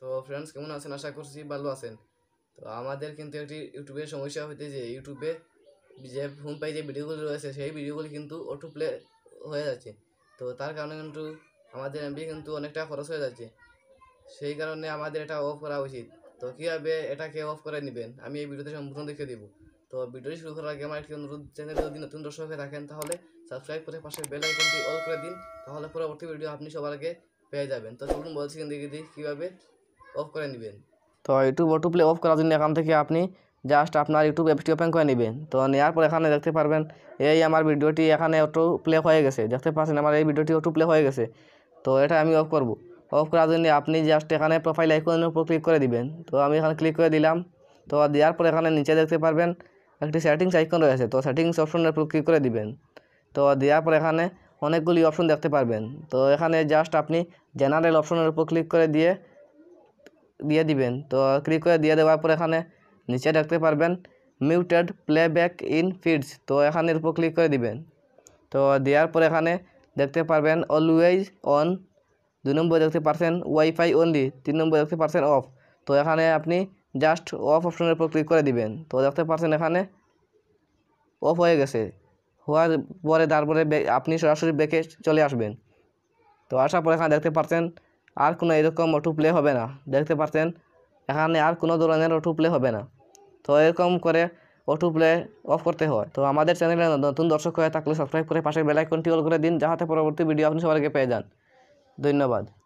তো ফ্রেন্ডস কেমন আছেন আশা করছি ভালো আছেন তো আমাদের কিন্তু একটি ইউটিউবে সমস্যা হইতে যে ইউটিউবে যে হোম যে ভিডিওগুলো রয়েছে সেই ভিডিওগুলি কিন্তু অটো প্লে হয়ে যাচ্ছে তো তার কারণে কিন্তু আমাদের এমবি কিন্তু অনেকটা খরচ হয়ে যাচ্ছে সেই কারণে আমাদের এটা অফ করা উচিত তো কীভাবে এটাকে অফ করে নেবেন আমি এই ভিডিওতে সম্পূর্ণ দেখে দেবো তো ভিডিওটি শুরু করার আগে আমার একটি অনুরোধ চ্যানেলে যদি নতুন দর্শক হয়ে থাকেন তাহলে সাবস্ক্রাইব করে পাশে বেল আইকনটি অল করে দিন তাহলে পরবর্তী ভিডিও আপনি সবার আগে পেয়ে যাবেন তো চলুন বলছি দেখে দিই কীভাবে অফ করে নেবেন তো ইউটিউব অটো প্লে অফ করার জন্য এখান থেকে আপনি জাস্ট আপনার ইউটিউব অ্যাপটি ওপেন করে নেবেন তো নেওয়ার পর এখানে দেখতে পারবেন এই আমার ভিডিওটি এখানে অটো প্লে হয়ে গেছে দেখতে পাচ্ছেন আমার এই ভিডিওটি অটো প্লে হয়ে গেছে তো এটা আমি অফ করব অফ করার জন্য আপনি জাস্ট এখানে প্রোফাইল আইকনের উপর ক্লিক করে দিবেন তো আমি এখানে ক্লিক করে দিলাম তো দেওয়ার পর এখানে নিচে দেখতে পারবেন একটি সেটিংস আইকন রয়েছে তো সেটিংস অপশনের উপর ক্লিক করে দিবেন তো দেওয়ার পর এখানে অনেকগুলি অপশন দেখতে পারবেন তো এখানে জাস্ট আপনি জেনারেল অপশনের উপর ক্লিক করে দিয়ে দিয়ে দিবেন তো ক্লিক করে দিয়ে দেওয়ার পর এখানে নিচে দেখতে পারবেন মিউটেড প্লেব্যাক ইন ফিডস তো এখানের উপর ক্লিক করে দিবেন তো দেওয়ার পর এখানে দেখতে পারবেন অলওয়েজ অন দু নম্বর দেখতে পারছেন ওয়াইফাই অনলি তিন নম্বর দেখতে পারছেন অফ তো এখানে আপনি জাস্ট অফ অপশনের উপর ক্লিক করে দিবেন তো দেখতে পারছেন এখানে অফ হয়ে গেছে হওয়ার পরে তারপরে আপনি সরাসরি ব্যাকে চলে আসবেন তো আসার পর এখানে দেখতে পারছেন আর কোনো এরকম অটো প্লে হবে না দেখতে পারতেন এখানে আর কোনো ধরনের অটো প্লে হবে না তো এরকম করে অটো প্লে অফ করতে হয় তো আমাদের চ্যানেলে নতুন দর্শক হয়ে থাকলে সাবস্ক্রাইব করে পাশে বেলাইকনটি অল করে দিন যাহাতে পরবর্তী ভিডিও আপনি সবাইকে পেয়ে যান ধন্যবাদ